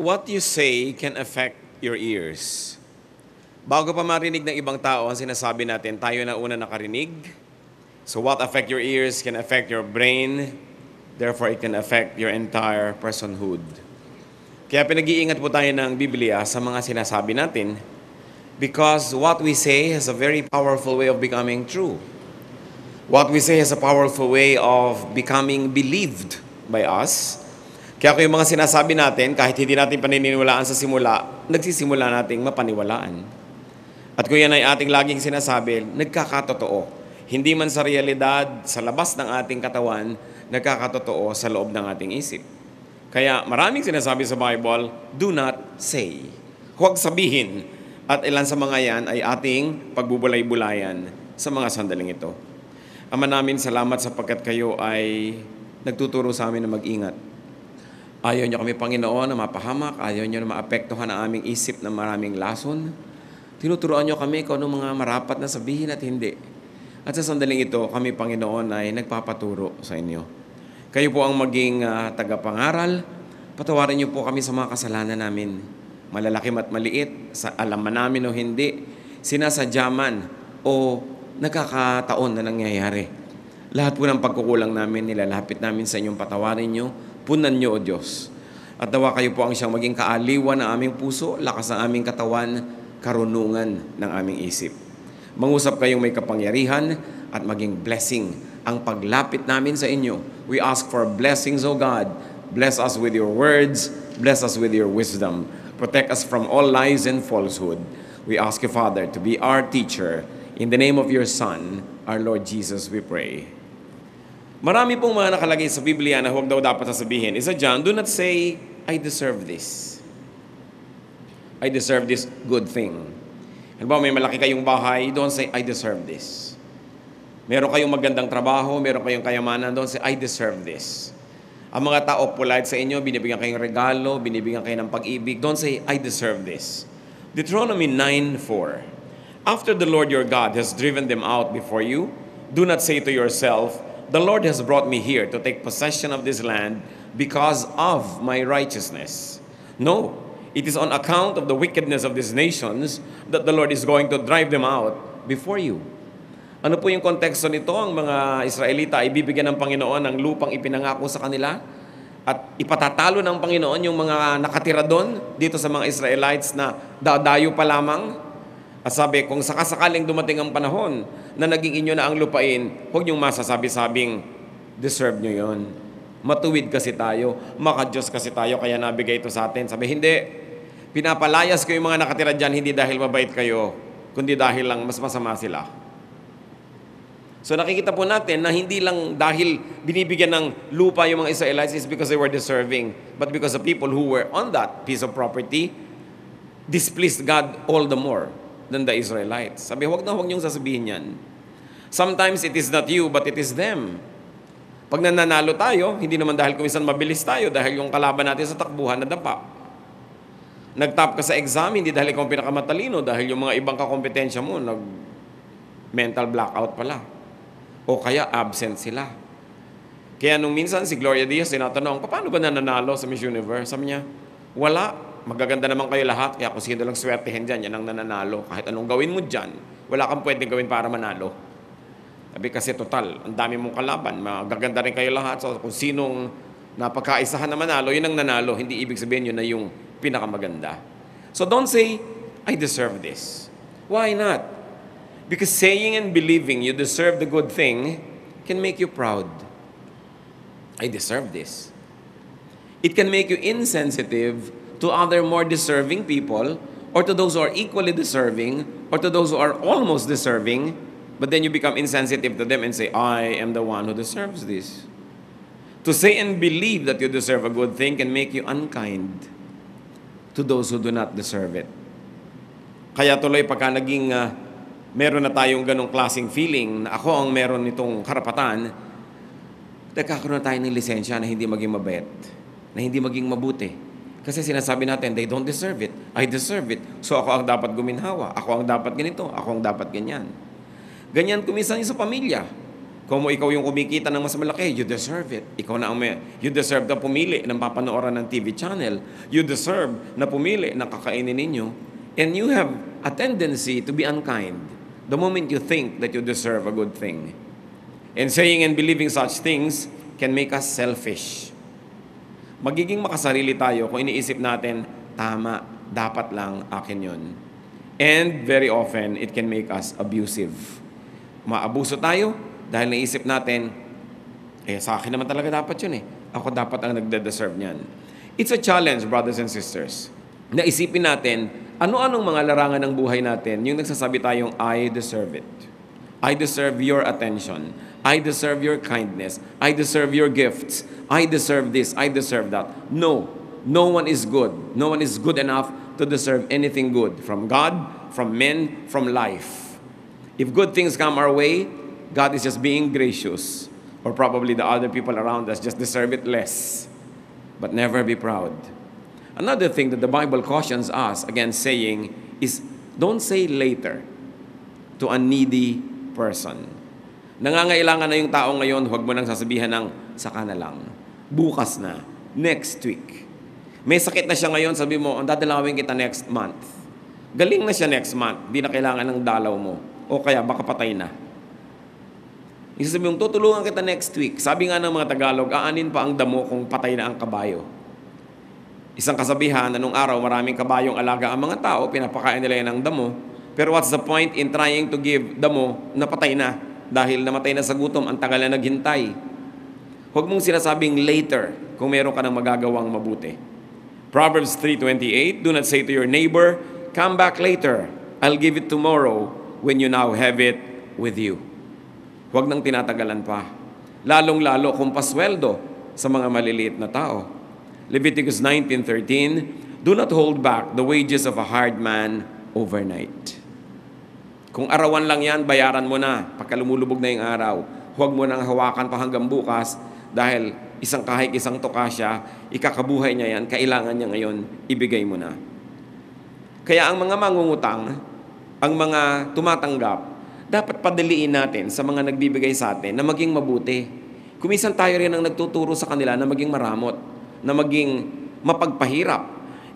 what you say can affect your ears. Bago pa marinig ng ibang tao ang sinasabi natin, tayo na una nakarinig. So what affect your ears can affect your brain. Therefore, it can affect your entire personhood. Kaya pinag-iingat po tayo ng Biblia sa mga sinasabi natin because what we say has a very powerful way of becoming true. What we say has a powerful way of becoming believed by us kaya kung yung mga sinasabi natin, kahit hindi natin paniniwalaan sa simula, nagsisimula nating mapaniwalaan. At kung yan ay ating laging sinasabi, nagkakatotoo. Hindi man sa realidad, sa labas ng ating katawan, nagkakatotoo sa loob ng ating isip. Kaya maraming sinasabi sa Bible, do not say. Huwag sabihin. At ilan sa mga yan ay ating pagbubulay-bulayan sa mga sandaling ito. Ama namin, salamat sapagkat kayo ay nagtuturo sa amin na mag-ingat Ayaw niyo kami, Panginoon, na mapahamak. Ayaw niyo na maapektuhan ang aming isip ng maraming lason. Tinuturoan niyo kami kung anong mga marapat na sabihin at hindi. At sa sandaling ito, kami, Panginoon, ay nagpapaturo sa inyo. Kayo po ang maging uh, tagapangaral. Patawarin niyo po kami sa mga kasalanan namin. Malalakim at maliit, sa alam man namin o hindi, sinasadyaman o nakakataon na nangyayari. Lahat po ng pagkukulang namin, nilalapit namin sa inyong patawarin niyo Punan niyo, O Diyos. At nawa kayo po ang siyang maging kaaliwan ng aming puso, lakas ng aming katawan, karunungan ng aming isip. Mangusap kayong may kapangyarihan at maging blessing ang paglapit namin sa inyo. We ask for blessings, O God. Bless us with your words. Bless us with your wisdom. Protect us from all lies and falsehood. We ask you, Father, to be our teacher. In the name of your Son, our Lord Jesus, we pray. Marami pong mga nakalagay sa Biblia na huwag daw dapat sasabihin. Isa dyan, do not say, I deserve this. I deserve this good thing. Halimbawa, may malaki kayong bahay, don't say, I deserve this. Meron kayong magandang trabaho, meron kayong kayamanan, don't say, I deserve this. Ang mga tao polite sa inyo, binibigyan kayong regalo, binibigyan kayo ng pag-ibig. Don't say, I deserve this. Deuteronomy 9.4 After the Lord your God has driven them out before you, do not say to yourself, The Lord has brought me here to take possession of this land because of my righteousness. No, it is on account of the wickedness of these nations that the Lord is going to drive them out before you. Ano po yung konteksto nito? Ang mga Israelita ay ng Panginoon ang lupang ipinangako sa kanila at ipatatalo ng Panginoon yung mga nakatira doon dito sa mga Israelites na dadayo pa lamang. At sabi, kung sakasakaling dumating ang panahon na naging inyo na ang lupain, huwag niyong masasabi-sabing, deserve niyo yon. Matuwid kasi tayo, makadyos kasi tayo, kaya nabigay ito sa atin. Sabi, hindi, pinapalayas ko yung mga nakatira dyan, hindi dahil mabait kayo, kundi dahil lang mas masama sila. So nakikita po natin na hindi lang dahil binibigyan ng lupa yung mga Israelites is because they were deserving, but because the people who were on that piece of property displeased God all the more than the Israelites. Sabi, huwag na huwag niyong sasabihin yan. Sometimes it is not you, but it is them. Pag nananalo tayo, hindi naman dahil kung kumisan mabilis tayo, dahil yung kalaban natin sa takbuhan nadapa. Nag-top ka sa exam, hindi dahil ikaw pinakamatalino, dahil yung mga ibang kakompetensya mo, nag mental blackout pala. O kaya absent sila. Kaya nung minsan si Gloria Diaz tinatanong, paano ba nananalo sa Miss Universe? Sabi niya, wala, magaganda naman kayo lahat, kaya kung sino lang swertehin dyan, yan ang nananalo. Kahit anong gawin mo dyan, wala kang pwedeng gawin para manalo. Sabi kasi total, ang dami mong kalaban. Magaganda rin kayo lahat. So kung sinong napakaisahan na manalo, yun ang nanalo. Hindi ibig sabihin yun na yung pinakamaganda. So don't say, I deserve this. Why not? Because saying and believing you deserve the good thing can make you proud. I deserve this. It can make you insensitive to other more deserving people or to those who are equally deserving or to those who are almost deserving But then you become insensitive to them and say, I am the one who deserves this. To say and believe that you deserve a good thing can make you unkind to those who do not deserve it. Kaya tuloy pagka naging uh, meron na tayong ganong klaseng feeling na ako ang meron nitong karapatan, nagkakaroon na tayo ng lisensya na hindi maging mabait, na hindi maging mabuti. Kasi sinasabi natin, they don't deserve it. I deserve it. So ako ang dapat guminhawa. Ako ang dapat ganito. Ako ang dapat ganyan. Ganyan kumisan yung sa pamilya. Kung ikaw yung kumikita ng mas malaki, you deserve it. Ikaw na ang may, you deserve na pumili ng papanooran ng TV channel. You deserve na pumili ng kakainin ninyo. And you have a tendency to be unkind the moment you think that you deserve a good thing. And saying and believing such things can make us selfish. Magiging makasarili tayo kung iniisip natin, tama, dapat lang akin yun. And very often, it can make us abusive maabuso tayo dahil naisip natin, eh sa akin naman talaga dapat yun eh. Ako dapat ang nagde-deserve niyan. It's a challenge, brothers and sisters, na natin ano-anong mga larangan ng buhay natin yung nagsasabi tayong, I deserve it. I deserve your attention. I deserve your kindness. I deserve your gifts. I deserve this. I deserve that. No. No one is good. No one is good enough to deserve anything good from God, from men, from life. If good things come our way, God is just being gracious. Or probably the other people around us just deserve it less. But never be proud. Another thing that the Bible cautions us against saying is don't say later to a needy person. Nangangailangan na yung tao ngayon, huwag mo nang sasabihan ng saka na lang. Bukas na. Next week. May sakit na siya ngayon, sabi mo, ang dadalawin kita next month. Galing na siya next month. Di na kailangan ng dalaw mo o kaya baka patay na. Isa sabi yung tutulungan kita next week. Sabi nga ng mga Tagalog, aanin pa ang damo kung patay na ang kabayo. Isang kasabihan, anong araw maraming kabayong alaga ang mga tao, pinapakain nila yan ng damo. Pero what's the point in trying to give damo na patay na? Dahil namatay na sa gutom, ang tagal na naghintay. Huwag mong sinasabing later kung meron ka ng magagawang mabuti. Proverbs 3.28, Do not say to your neighbor, Come back later, I'll give it tomorrow, when you now have it with you. Huwag nang tinatagalan pa. Lalong-lalo kung pasweldo sa mga maliliit na tao. Leviticus 19.13, Do not hold back the wages of a hard man overnight. Kung arawan lang yan, bayaran mo na. Pagka lumulubog na yung araw, huwag mo nang hawakan pa hanggang bukas dahil isang kahit isang toka siya, ikakabuhay niya yan, kailangan niya ngayon, ibigay mo na. Kaya ang mga mangungutang, ang mga tumatanggap, dapat padaliin natin sa mga nagbibigay sa atin na maging mabuti. Kumisan tayo rin ang nagtuturo sa kanila na maging maramot, na maging mapagpahirap.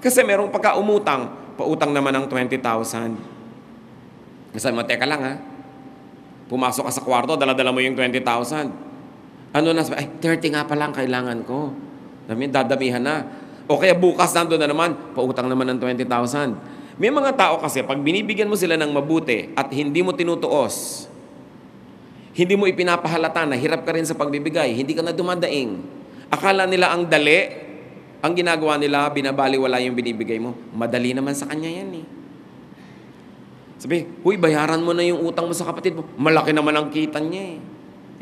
Kasi merong pagkaumutang, pautang naman ng 20,000. Kasi mo, teka lang ha, pumasok ka sa kwarto, daladala mo yung 20,000. Ano na, ay, 30 nga pa lang kailangan ko. Dami, dadamihan na. O kaya bukas nando na naman, pautang naman ng 20,000. May mga tao kasi, pag binibigyan mo sila ng mabuti at hindi mo tinutuos, hindi mo ipinapahalata na hirap ka rin sa pagbibigay, hindi ka na dumadaing. Akala nila ang dali, ang ginagawa nila, binabaliwala yung binibigay mo. Madali naman sa kanya yan eh. Sabi, huy, bayaran mo na yung utang mo sa kapatid mo. Malaki naman ang kita niya eh.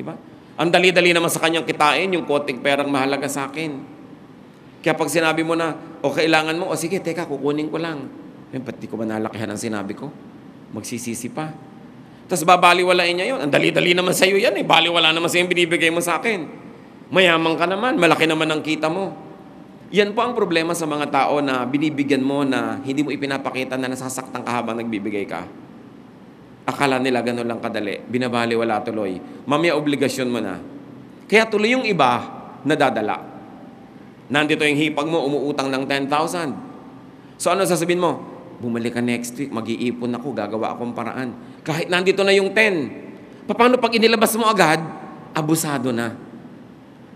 Di ba? Ang dali-dali naman sa kanyang kitain, yung koting perang mahalaga sa akin. Kaya pag sinabi mo na, o kailangan mo, o sige, teka, kukunin ko lang eh, ba't di ko ba nalakihan ang sinabi ko? Magsisisi pa. Tapos babaliwalain niya yon. Ang dali-dali naman sa'yo yan eh. Baliwala naman sa'yo yung binibigay mo sa akin. Mayaman ka naman. Malaki naman ang kita mo. Yan po ang problema sa mga tao na binibigyan mo na hindi mo ipinapakita na nasasaktan ka habang nagbibigay ka. Akala nila ganun lang kadali. Binabaliwala tuloy. Mamaya obligasyon mo na. Kaya tuloy yung iba na dadala. Nandito yung hipag mo, umuutang ng 10,000. So ano sasabihin mo? bumalik ka next week, mag-iipon ako, gagawa akong paraan. Kahit nandito na yung 10. Paano pag inilabas mo agad, abusado na.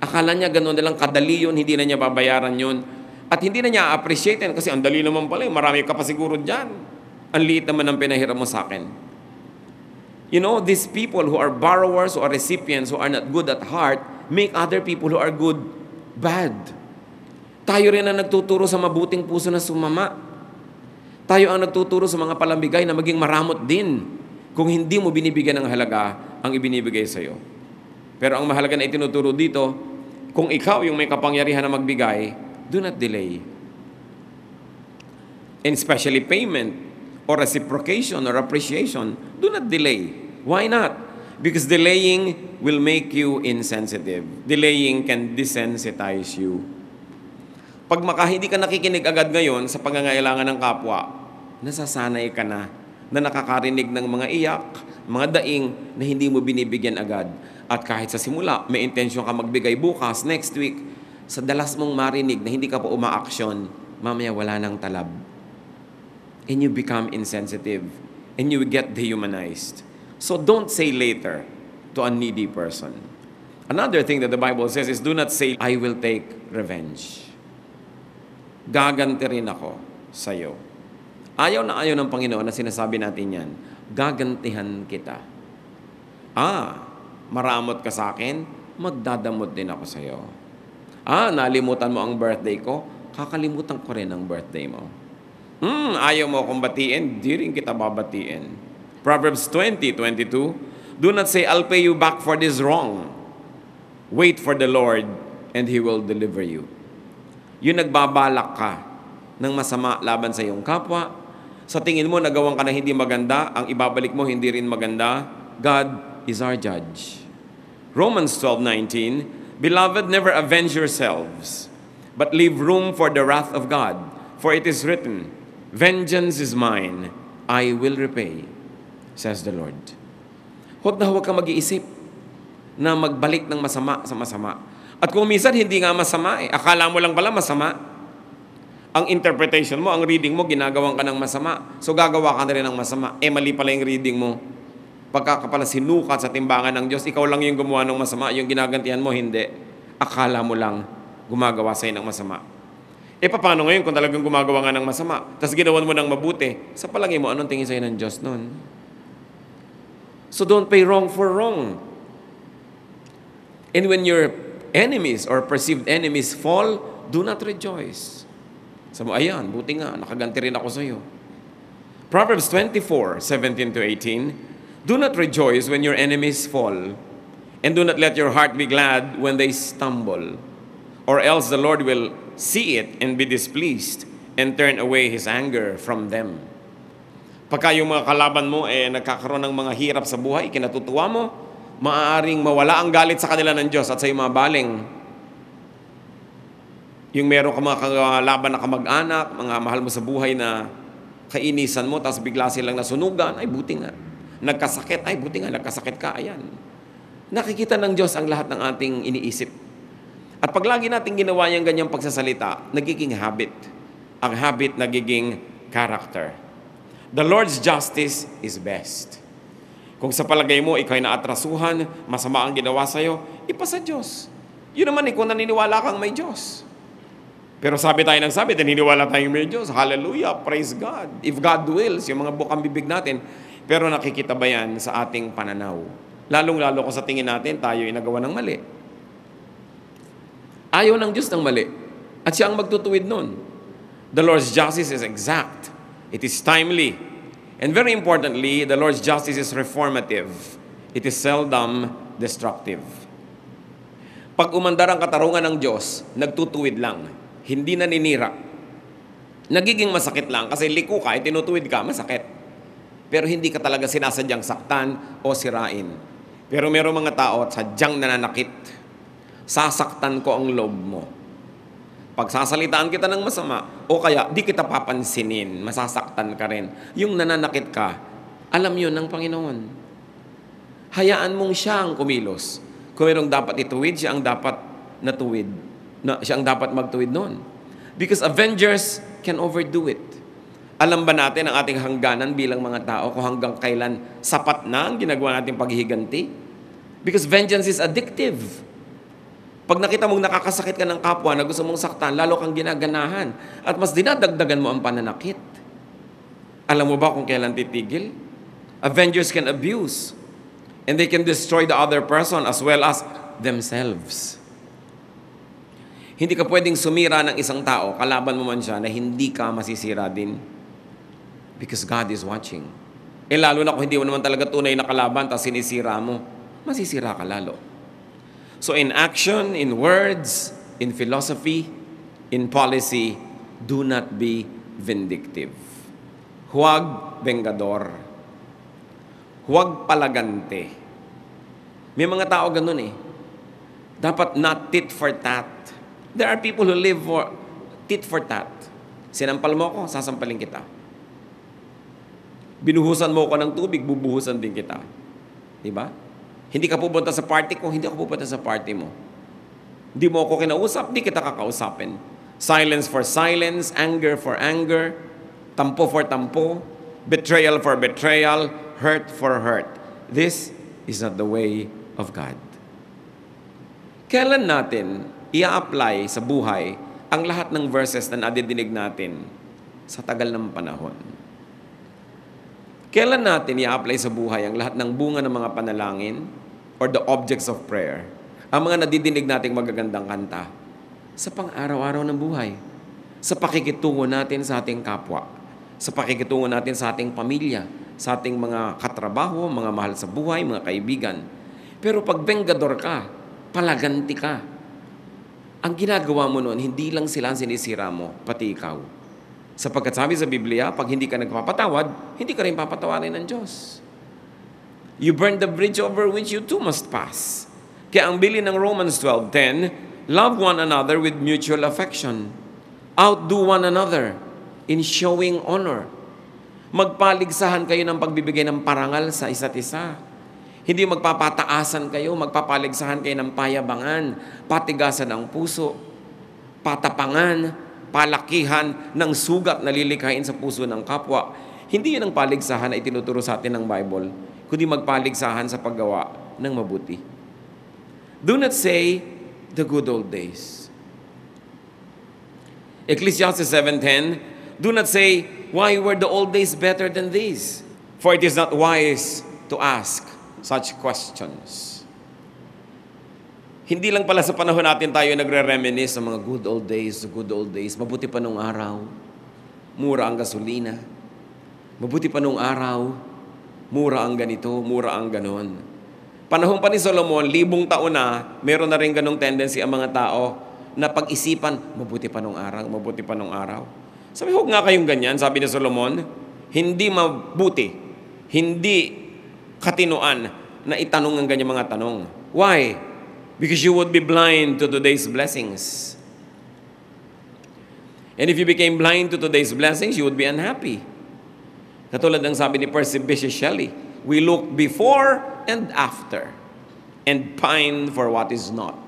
Akala niya ganoon na lang kadali yun, hindi na niya babayaran yun. At hindi na niya appreciate yun kasi ang dali naman pala, marami ka pa siguro dyan. Ang liit naman ang pinahiram mo sa akin. You know, these people who are borrowers or recipients who are not good at heart make other people who are good bad. Tayo rin ang nagtuturo sa mabuting puso na sumama tayo ang nagtuturo sa mga palambigay na maging maramot din kung hindi mo binibigyan ng halaga ang ibinibigay sa iyo. Pero ang mahalaga na itinuturo dito, kung ikaw yung may kapangyarihan na magbigay, do not delay. And especially payment or reciprocation or appreciation, do not delay. Why not? Because delaying will make you insensitive. Delaying can desensitize you pag maka hindi ka nakikinig agad ngayon sa pangangailangan ng kapwa, nasasanay ka na na nakakarinig ng mga iyak, mga daing na hindi mo binibigyan agad. At kahit sa simula, may intensyon ka magbigay bukas, next week, sa dalas mong marinig na hindi ka pa umaaksyon, mamaya wala nang talab. And you become insensitive. And you get dehumanized. So don't say later to a needy person. Another thing that the Bible says is do not say, I will take revenge gaganti rin ako sa iyo. Ayaw na ayaw ng Panginoon na sinasabi natin yan, gagantihan kita. Ah, maramot ka sa akin, magdadamot din ako sa iyo. Ah, nalimutan mo ang birthday ko, kakalimutan ko rin ang birthday mo. Hmm, ayaw mo akong batiin, di rin kita babatiin. Proverbs 20, 22, Do not say, I'll pay you back for this wrong. Wait for the Lord, and He will deliver you. Yung nagbabalak ka ng masama laban sa iyong kapwa, sa tingin mo nagawan ka na hindi maganda, ang ibabalik mo hindi rin maganda, God is our judge. Romans 12:19, Beloved, never avenge yourselves, but leave room for the wrath of God, for it is written, Vengeance is mine, I will repay, says the Lord. Huwag na huwag ka mag-iisip na magbalik ng masama sa masama at kung minsan hindi nga masama eh. Akala mo lang pala masama. Ang interpretation mo, ang reading mo, ginagawan ka ng masama. So gagawa ka na rin ng masama. Eh mali pala yung reading mo. Pagka ka pala sinukat sa timbangan ng Diyos, ikaw lang yung gumawa ng masama, yung ginagantihan mo, hindi. Akala mo lang gumagawa sa'yo ng masama. Eh paano ngayon kung talagang gumagawa nga ng masama, tapos ginawan mo ng mabuti, sa palagay mo, anong tingin sa'yo ng Diyos noon? So don't pay wrong for wrong. And when you're enemies or perceived enemies fall, do not rejoice. Sabi mo, ayan, buti nga, nakaganti rin ako sa iyo. Proverbs 24, 17 to 18, Do not rejoice when your enemies fall, and do not let your heart be glad when they stumble, or else the Lord will see it and be displeased, and turn away His anger from them. Pagka yung mga kalaban mo eh, nagkakaroon ng mga hirap sa buhay, kinatutuwa mo, maaaring mawala ang galit sa kanila ng Diyos at sa iyong mga baling. Yung meron ka mga laban na kamag-anak, mga mahal mo sa buhay na kainisan mo, tapos bigla silang nasunugan, ay buti nga. Nagkasakit, ay buti nga, nagkasakit ka, ayan. Nakikita ng Diyos ang lahat ng ating iniisip. At pag lagi natin ginawa yung ganyang pagsasalita, nagiging habit. Ang habit nagiging character. The Lord's justice is best. Kung sa palagay mo, ikaw ay naatrasuhan, masama ang ginawa sa iyo, ipa sa Diyos. Yun naman eh, kung naniniwala kang may Diyos. Pero sabi tayo ng sabi, naniniwala tayong may Diyos. Hallelujah, praise God. If God wills, yung mga bukang bibig natin. Pero nakikita ba yan sa ating pananaw? Lalong-lalo ko sa tingin natin, tayo ay nagawa ng mali. Ayaw ng Diyos ng mali. At siya ang magtutuwid nun. The Lord's justice is exact. It is timely. And very importantly, the Lord's justice is reformative. It is seldom destructive. Pag umandar ang katarungan ng Diyos, nagtutuwid lang. Hindi naninira. Nagiging masakit lang kasi liko ka, eh, tinutuwid ka, masakit. Pero hindi ka talaga sinasadyang saktan o sirain. Pero meron mga tao at sadyang nananakit. Sasaktan ko ang loob mo pagsasalitaan kita ng masama, o kaya di kita papansinin, masasaktan ka rin. Yung nananakit ka, alam yun ng Panginoon. Hayaan mong siya ang kumilos. Kung mayroong dapat ituwid, siya ang dapat natuwid. Na, siya ang dapat magtuwid noon. Because avengers can overdo it. Alam ba natin ang ating hangganan bilang mga tao kung hanggang kailan sapat na ang ginagawa nating paghihiganti? Because vengeance is addictive. Pag nakita mong nakakasakit ka ng kapwa na gusto mong saktan, lalo kang ginaganahan. At mas dinadagdagan mo ang pananakit. Alam mo ba kung kailan titigil? Avengers can abuse. And they can destroy the other person as well as themselves. Hindi ka pwedeng sumira ng isang tao, kalaban mo man siya, na hindi ka masisira din. Because God is watching. Eh lalo na kung hindi mo naman talaga tunay na kalaban, tapos sinisira mo, masisira ka lalo. So in action, in words, in philosophy, in policy, do not be vindictive. Huwag vengador. Huwag palagante. May mga tao ganun eh. Dapat not tit for tat. There are people who live for tit for tat. Sinampal mo ako, sasampalin kita. Binuhusan mo ako ng tubig, bubuhusan din kita. Diba? Hindi ka pupunta sa party ko, hindi ako pupunta sa party mo. Hindi mo ako kinausap, hindi kita kakausapin. Silence for silence, anger for anger, tampo for tampo, betrayal for betrayal, hurt for hurt. This is not the way of God. Kailan natin ia-apply sa buhay ang lahat ng verses na nadidinig natin sa tagal ng panahon? Kailan natin ia-apply sa buhay ang lahat ng bunga ng mga panalangin, or the objects of prayer. Ang mga nadidinig nating magagandang kanta sa pang-araw-araw ng buhay, sa pakikitungo natin sa ating kapwa, sa pakikitungo natin sa ating pamilya, sa ating mga katrabaho, mga mahal sa buhay, mga kaibigan. Pero pag bengador ka, palaganti ka, ang ginagawa mo noon, hindi lang sila ang sinisira mo, pati ikaw. Sapagkat sabi sa Biblia, pag hindi ka nagpapatawad, hindi ka rin papatawarin ng Diyos. You burn the bridge over which you too must pass. Kaya ang bili ng Romans 12.10, Love one another with mutual affection. Outdo one another in showing honor. Magpaligsahan kayo ng pagbibigay ng parangal sa isa't isa. Hindi magpapataasan kayo, magpapaligsahan kayo ng payabangan, patigasan ng puso, patapangan, palakihan ng sugat na lilikhain sa puso ng kapwa. Hindi yun ang paligsahan na itinuturo sa atin ng Bible kundi magpaligsahan sa paggawa ng mabuti. Do not say the good old days. Ecclesiastes 7.10 Do not say, Why were the old days better than these? For it is not wise to ask such questions. Hindi lang pala sa panahon natin tayo nagre-reminis sa mga good old days, good old days. Mabuti pa nung araw. Mura ang gasolina. Mabuti pa nung araw Mura ang ganito, mura ang ganon. Panahon pa ni Solomon, libong taon na, meron na rin ganong tendency ang mga tao na pag-isipan, mabuti pa nung araw, mabuti pa nung araw. Sabi, huwag nga kayong ganyan, sabi ni Solomon, hindi mabuti, hindi katinoan na itanong ang ganyang mga tanong. Why? Because you would be blind to today's blessings. And if you became blind to today's blessings, you would be unhappy. Katulad ng sabi ni Percy Bysshe Shelley, we look before and after and pine for what is not.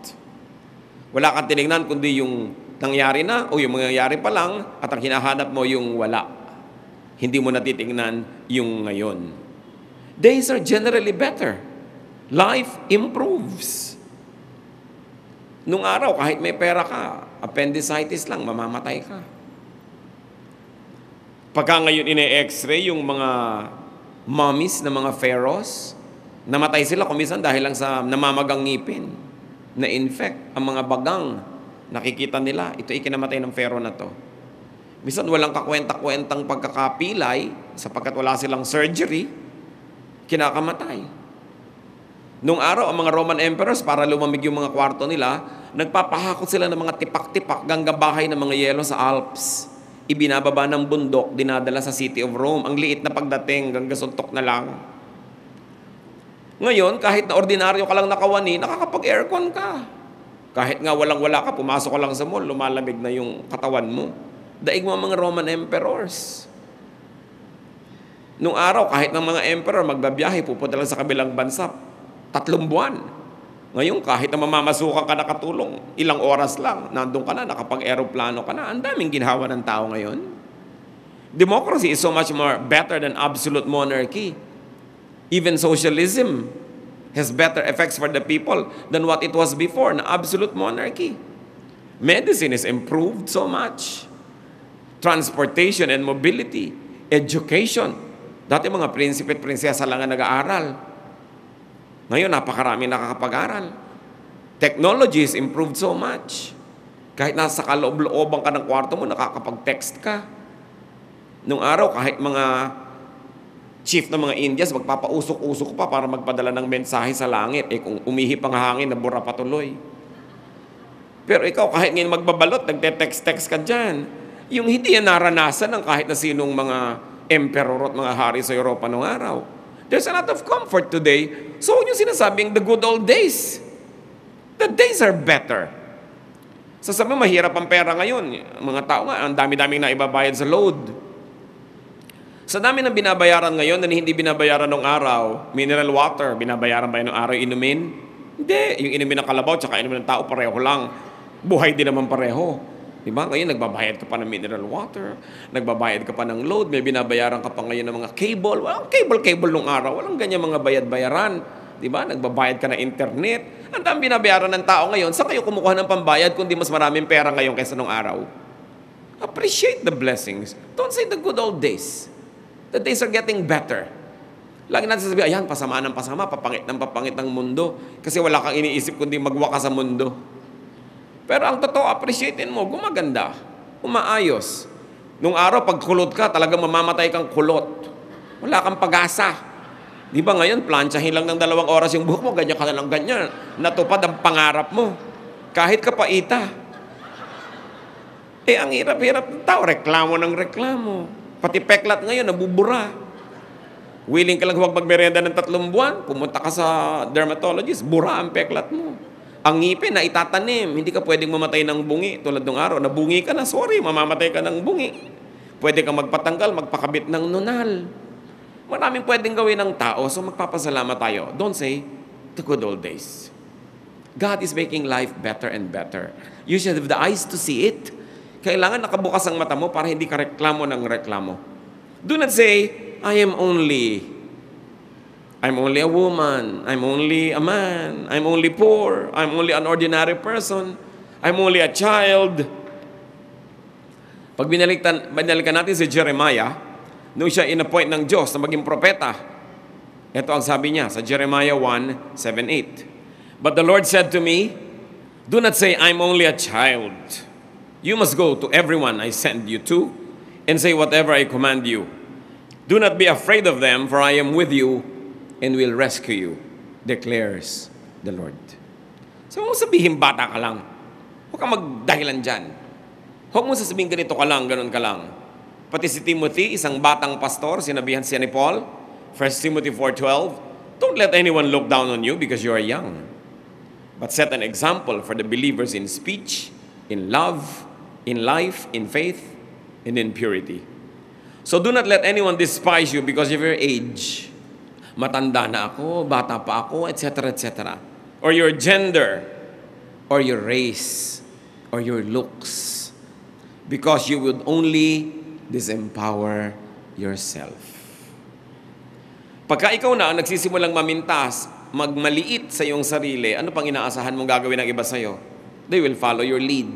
Wala kang tinignan kundi yung nangyari na o yung mangyayari pa lang at ang hinahanap mo yung wala. Hindi mo natitingnan yung ngayon. Days are generally better. Life improves. Nung araw, kahit may pera ka, appendicitis lang, mamamatay ka. Pagka ngayon ine-x-ray yung mga mummies na mga pharaohs, namatay sila kumisan dahil lang sa namamagang ngipin na infect ang mga bagang nakikita nila ito ikinamatay ng pharaoh na to misan walang kakwenta-kwentang pagkakapilay sapagkat wala silang surgery kinakamatay nung araw ang mga Roman emperors para lumamig yung mga kwarto nila nagpapahakot sila ng mga tipak-tipak gangga bahay ng mga yelo sa Alps ibinababa ng bundok, dinadala sa City of Rome. Ang liit na pagdating, hanggang na lang. Ngayon, kahit na ordinaryo ka lang nakawani, nakakapag-aircon ka. Kahit nga walang-wala ka, pumasok ka lang sa mall, lumalamig na yung katawan mo. Daig mo mga Roman emperors. Nung araw, kahit ng mga emperor, magbabiyahe, pupunta lang sa kabilang bansa, tatlong buwan ngayon, kahit na mamamasukan ka nakatulong, ilang oras lang, nandun ka na, nakapag-aeroplano ka na, ang daming ginhawa ng tao ngayon. Democracy is so much more better than absolute monarchy. Even socialism has better effects for the people than what it was before, na absolute monarchy. Medicine is improved so much. Transportation and mobility, education. Dati mga prinsipe at prinsesa lang ang nag-aaral. Ngayon, napakarami nakakapag-aral. Technology has improved so much. Kahit nasa kaloob-looban ka ng kwarto mo, nakakapag-text ka. Nung araw, kahit mga chief ng mga Indians, magpapausok-usok pa para magpadala ng mensahe sa langit. Eh kung umihip ang hangin, nabura pa tuloy. Pero ikaw, kahit ngayon magbabalot, nagte-text-text ka dyan. Yung hindi yan naranasan ng kahit na sinong mga emperor at mga hari sa Europa noong araw. There's a lot of comfort today. So huwag yung sinasabing the good old days. The days are better. Sasabi mahirap ang pera ngayon. Mga tao nga, ang dami-daming na ibabayad sa load. Sa dami ng binabayaran ngayon na hindi binabayaran ng araw, mineral water, binabayaran ba yun ng araw inumin? Hindi. Yung inumin ng kalabaw, tsaka inumin ng tao, pareho lang. Buhay din naman pareho ba? Diba? Ngayon, nagbabayad ka pa ng mineral water, nagbabayad ka pa ng load, may binabayaran ka pa ngayon ng mga cable. Walang cable-cable nung araw. Walang ganyan mga bayad-bayaran. Di ba? Nagbabayad ka ng internet. Ang dami binabayaran ng tao ngayon. Saan kayo kumukuha ng pambayad kundi mas maraming pera ngayon kaysa nung araw? Appreciate the blessings. Don't say the good old days. The days are getting better. Lagi natin sasabihin, ayan, pasama ng pasama, papangit ng papangit ng mundo. Kasi wala kang iniisip kundi magwaka sa mundo. Pero ang totoo, appreciatein mo, gumaganda, umaayos. Nung araw, pag kulot ka, talagang mamamatay kang kulot. Wala kang pag-asa. Di ba ngayon, plansyahin lang ng dalawang oras yung buhok mo, ganyan ka na lang ganyan. Natupad ang pangarap mo. Kahit kapaita. Eh, ang hirap-hirap ng tao, reklamo ng reklamo. Pati peklat ngayon, nabubura. Willing ka lang huwag magmerenda ng tatlong buwan, pumunta ka sa dermatologist, bura ang peklat mo. Ang ngipin na itatanim, hindi ka pwedeng mamatay ng bungi tulad ng araw. Nabungi ka na, sorry, mamamatay ka ng bungi. Pwede kang magpatanggal, magpakabit ng nunal. Maraming pwedeng gawin ng tao, so magpapasalamat tayo. Don't say, the good old days. God is making life better and better. You should have the eyes to see it. Kailangan nakabukas ang mata mo para hindi ka reklamo ng reklamo. Do not say, I am only I'm only a woman. I'm only a man. I'm only poor. I'm only an ordinary person. I'm only a child. Pag binalikan, binalikan natin si Jeremiah, nung siya inappoint ng Diyos na maging propeta, ito ang sabi niya sa Jeremiah 1, 7, 8. But the Lord said to me, Do not say, I'm only a child. You must go to everyone I send you to and say whatever I command you. Do not be afraid of them, for I am with you and will rescue you, declares the Lord. So, huwag mo sabihin, bata ka lang. Huwag kang magdahilan dyan. Huwag mo sasabihin, ganito ka lang, ganun ka lang. Pati si Timothy, isang batang pastor, sinabihan siya ni Paul, 1 Timothy 4.12, Don't let anyone look down on you because you are young. But set an example for the believers in speech, in love, in life, in faith, and in purity. So do not let anyone despise you because of your age matanda na ako, bata pa ako, etc., etc. Or your gender, or your race, or your looks. Because you would only disempower yourself. Pagka ikaw na ang nagsisimulang mamintas, magmaliit sa iyong sarili, ano pang inaasahan mong gagawin ng iba sa'yo? They will follow your lead.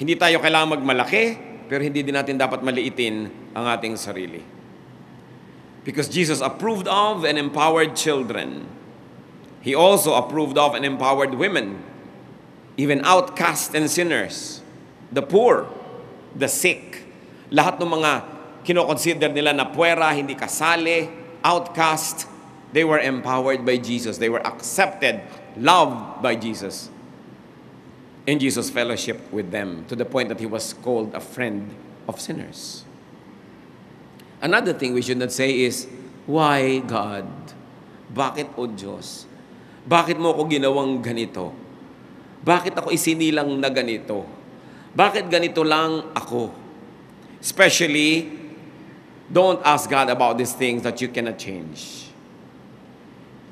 Hindi tayo kailangang magmalaki, pero hindi din natin dapat maliitin ang ating sarili because Jesus approved of and empowered children. He also approved of and empowered women, even outcasts and sinners, the poor, the sick. Lahat ng mga kinoconsider nila na puwera, hindi kasali, outcast, they were empowered by Jesus. They were accepted, loved by Jesus. In Jesus fellowship with them to the point that he was called a friend of sinners. Another thing we should not say is, Why, God? Bakit, O Diyos? Bakit mo ako ginawang ganito? Bakit ako isinilang na ganito? Bakit ganito lang ako? Especially, don't ask God about these things that you cannot change.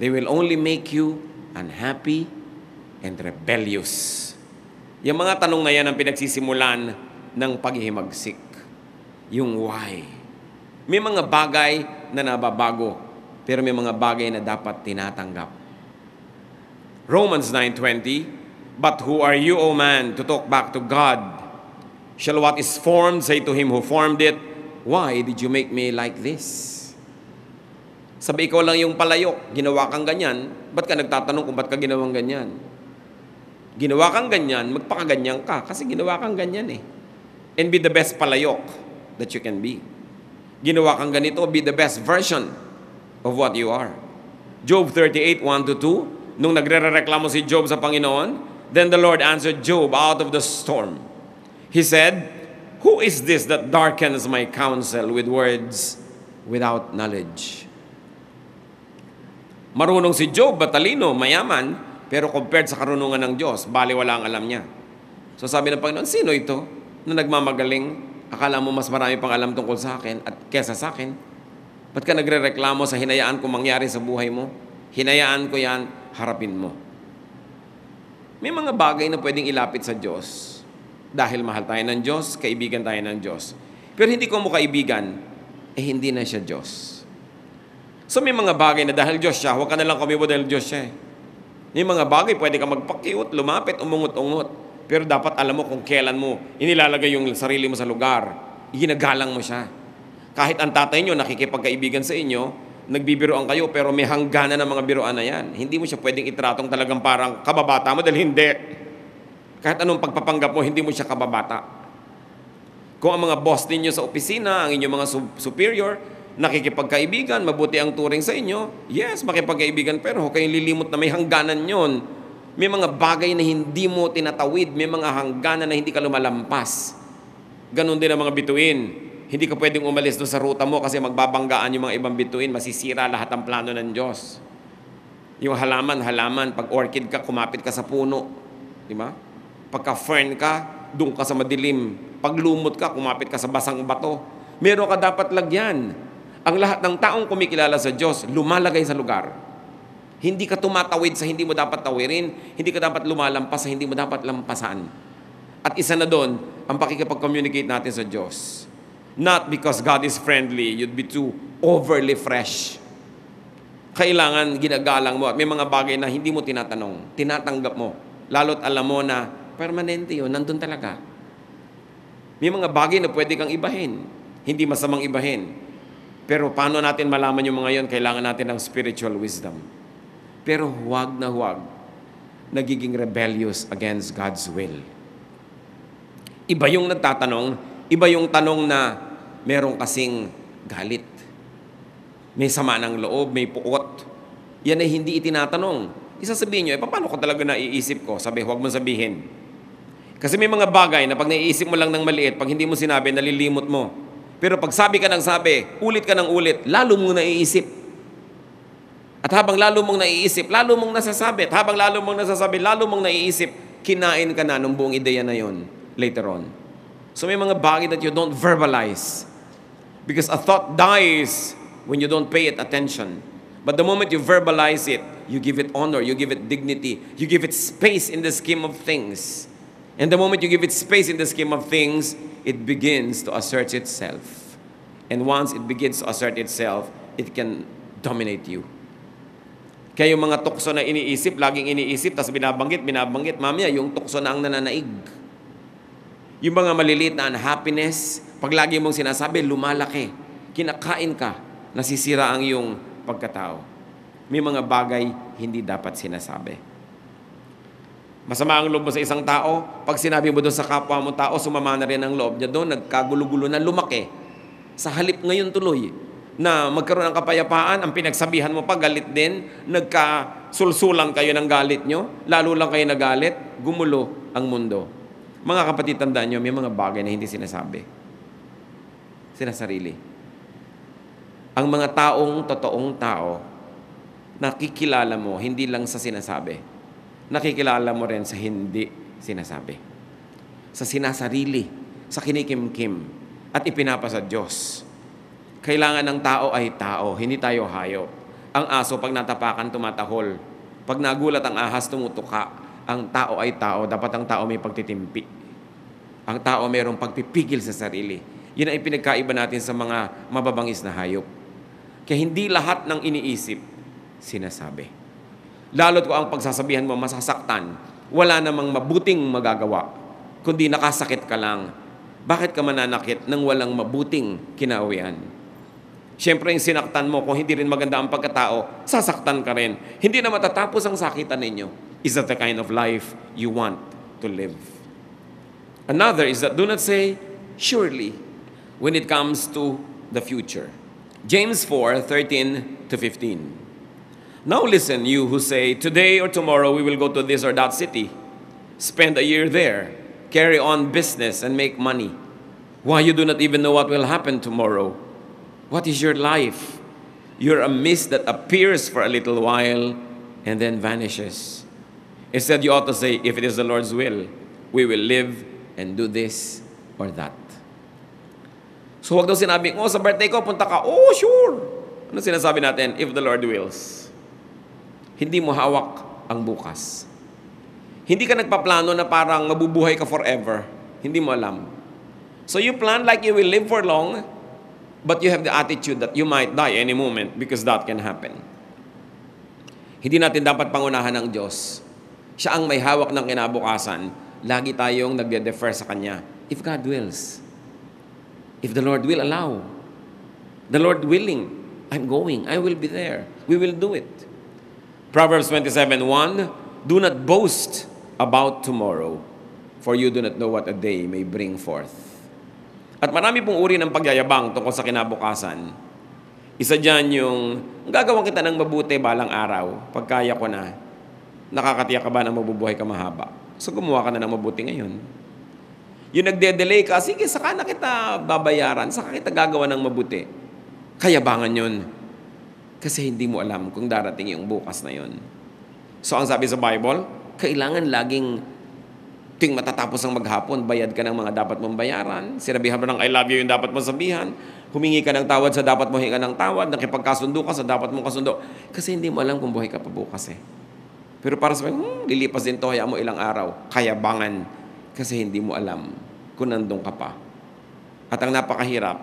They will only make you unhappy and rebellious. Yung mga tanong na yan ang pinagsisimulan ng paghihimagsik. Yung why. May mga bagay na nababago, pero may mga bagay na dapat tinatanggap. Romans 9.20 But who are you, O man, to talk back to God? Shall what is formed say to him who formed it, Why did you make me like this? Sabi, ikaw lang yung palayok, ginawa kang ganyan, ba't ka nagtatanong kung ba't ka ginawang ganyan? Ginawa kang ganyan, magpakaganyan ka, kasi ginawa kang ganyan eh. And be the best palayok that you can be ginawa kang ganito, be the best version of what you are. Job 38, 1 to 2, nung nagre-reklamo si Job sa Panginoon, then the Lord answered Job out of the storm. He said, Who is this that darkens my counsel with words without knowledge? Marunong si Job, batalino, mayaman, pero compared sa karunungan ng Diyos, baliwala ang alam niya. So sabi ng Panginoon, sino ito na nagmamagaling Akala mo mas marami pang alam tungkol sa akin at kesa sa akin. Ba't ka nagre-reklamo sa hinayaan kong mangyari sa buhay mo? Hinayaan ko yan, harapin mo. May mga bagay na pwedeng ilapit sa Diyos. Dahil mahal tayo ng Diyos, kaibigan tayo ng Diyos. Pero hindi ko mo kaibigan, eh hindi na siya Diyos. So may mga bagay na dahil Diyos siya, huwag ka na lang kumibo dahil Diyos siya eh. May mga bagay, pwede ka magpakiot, lumapit, umungot-ungot. Pero dapat alam mo kung kailan mo inilalagay yung sarili mo sa lugar. Ginagalang mo siya. Kahit ang tatay nyo nakikipagkaibigan sa inyo, nagbibiroan kayo pero may hangganan ng mga biroan na yan. Hindi mo siya pwedeng itratong talagang parang kababata mo dahil hindi. Kahit anong pagpapanggap mo, hindi mo siya kababata. Kung ang mga boss ninyo sa opisina, ang inyong mga superior, nakikipagkaibigan, mabuti ang turing sa inyo, yes, makipagkaibigan, pero huwag kayong lilimot na may hangganan yon may mga bagay na hindi mo tinatawid. May mga hangganan na hindi ka lumalampas. Ganon din ang mga bituin. Hindi ka pwedeng umalis doon sa ruta mo kasi magbabanggaan yung mga ibang bituin. Masisira lahat ang plano ng Diyos. Yung halaman, halaman. Pag orchid ka, kumapit ka sa puno. Di ba? Pagka fern ka, doon ka sa madilim. Pag lumot ka, kumapit ka sa basang bato. Meron ka dapat lagyan. Ang lahat ng taong kumikilala sa Diyos, lumalagay sa lugar. Hindi ka tumatawid sa hindi mo dapat tawirin. Hindi ka dapat lumalampas sa hindi mo dapat lampasan. At isa na doon, ang pakikipag-communicate natin sa Diyos. Not because God is friendly, you'd be too overly fresh. Kailangan ginagalang mo at may mga bagay na hindi mo tinatanong, tinatanggap mo. Lalo't alam mo na permanente yun, nandun talaga. May mga bagay na pwede kang ibahin. Hindi masamang ibahin. Pero paano natin malaman yung mga yon? Kailangan natin ng spiritual wisdom. Pero huwag na huwag nagiging rebellious against God's will. Iba yung nagtatanong, iba yung tanong na merong kasing galit. May sama ng loob, may puot. Yan ay hindi itinatanong. Isasabihin nyo, eh, paano ko talaga naiisip ko? Sabi, huwag mo sabihin. Kasi may mga bagay na pag naiisip mo lang ng maliit, pag hindi mo sinabi, nalilimot mo. Pero pag sabi ka ng sabi, ulit ka ng ulit, lalo mo naiisip. At habang lalo mong naiisip, lalo mong nasasabi, habang lalo mong nasasabi, lalo mong naiisip, kinain ka na ng buong ideya na yon later on. So may mga bagay that you don't verbalize. Because a thought dies when you don't pay it attention. But the moment you verbalize it, you give it honor, you give it dignity, you give it space in the scheme of things. And the moment you give it space in the scheme of things, it begins to assert itself. And once it begins to assert itself, it can dominate you. Kaya yung mga tukso na iniisip, laging iniisip, tapos binabanggit, binabanggit, mamaya yung tukso na ang nananaig. Yung mga maliliit na unhappiness, pag lagi mong sinasabi, lumalaki. Kinakain ka, nasisira ang iyong pagkatao. May mga bagay hindi dapat sinasabi. Masama ang loob mo sa isang tao. Pag sinabi mo doon sa kapwa mo tao, sumama na rin ang loob niya doon, nagkagulo-gulo na lumaki. Sa halip ngayon tuloy, na magkaroon ng kapayapaan, ang pinagsabihan mo pa, galit din, nagkasulsulan kayo ng galit nyo, lalo lang kayo nagalit, gumulo ang mundo. Mga kapatid, tandaan nyo, may mga bagay na hindi sinasabi. Sinasarili. Ang mga taong totoong tao, nakikilala mo hindi lang sa sinasabi, nakikilala mo rin sa hindi sinasabi. Sa sinasarili, sa kinikimkim, at ipinapa sa Diyos kailangan ng tao ay tao, hindi tayo hayop. Ang aso pag natapakan tumatahol. Pag nagulat ang ahas tumutuka. Ang tao ay tao, dapat ang tao may pagtitimpi. Ang tao mayroong pagpipigil sa sarili. Yan ay pinagkaiba natin sa mga mababangis na hayop. Kaya hindi lahat ng iniisip sinasabi. Lalo't ko ang pagsasabihan mo masasaktan, wala namang mabuting magagawa, kundi nakasakit ka lang. Bakit ka mananakit ng walang mabuting kinawian? Siyempre, yung sinaktan mo, kung hindi rin maganda ang pagkatao, sasaktan ka rin. Hindi na matatapos ang sakitan ninyo. Is that the kind of life you want to live? Another is that do not say, surely, when it comes to the future. James 4:13 to 15. Now listen, you who say, Today or tomorrow we will go to this or that city, spend a year there, carry on business, and make money. Why you do not even know what will happen tomorrow? What is your life? You're a mist that appears for a little while and then vanishes. Instead, you ought to say, if it is the Lord's will, we will live and do this or that. So wag daw sinabi, oh, sa birthday ko, punta ka. Oh, sure. Ano sinasabi natin? If the Lord wills. Hindi mo hawak ang bukas. Hindi ka nagpaplano na parang mabubuhay ka forever. Hindi mo alam. So you plan like you will live for long, but you have the attitude that you might die any moment because that can happen. Hindi natin dapat pangunahan ng Diyos. Siya ang may hawak ng kinabukasan. Lagi tayong nagde-defer sa Kanya. If God wills. If the Lord will allow. The Lord willing. I'm going. I will be there. We will do it. Proverbs 27.1 Do not boast about tomorrow, for you do not know what a day may bring forth. At marami pong uri ng pagyayabang tungkol sa kinabukasan. Isa dyan yung gagawin kita ng mabuti balang araw. Pagkaya ko na, nakakatiyak ka ba na mabubuhay ka mahaba? So gumawa ka na ng mabuti ngayon. Yung nagde-delay ka, sige, saka na kita babayaran, saka kita gagawa ng mabuti. Kayabangan yun. Kasi hindi mo alam kung darating yung bukas na yun. So ang sabi sa Bible, kailangan laging tuwing matatapos ang maghapon, bayad ka ng mga dapat mong bayaran, sinabihan mo ng I love you yung dapat mong sabihan, humingi ka ng tawad sa dapat mong hinga ng tawad, nakipagkasundo ka sa dapat mong kasundo. Kasi hindi mo alam kung buhay ka pa bukas eh. Pero para sa hmm, lilipas din to, hayaan mo ilang araw, kayabangan. Kasi hindi mo alam kung nandun ka pa. At ang napakahirap,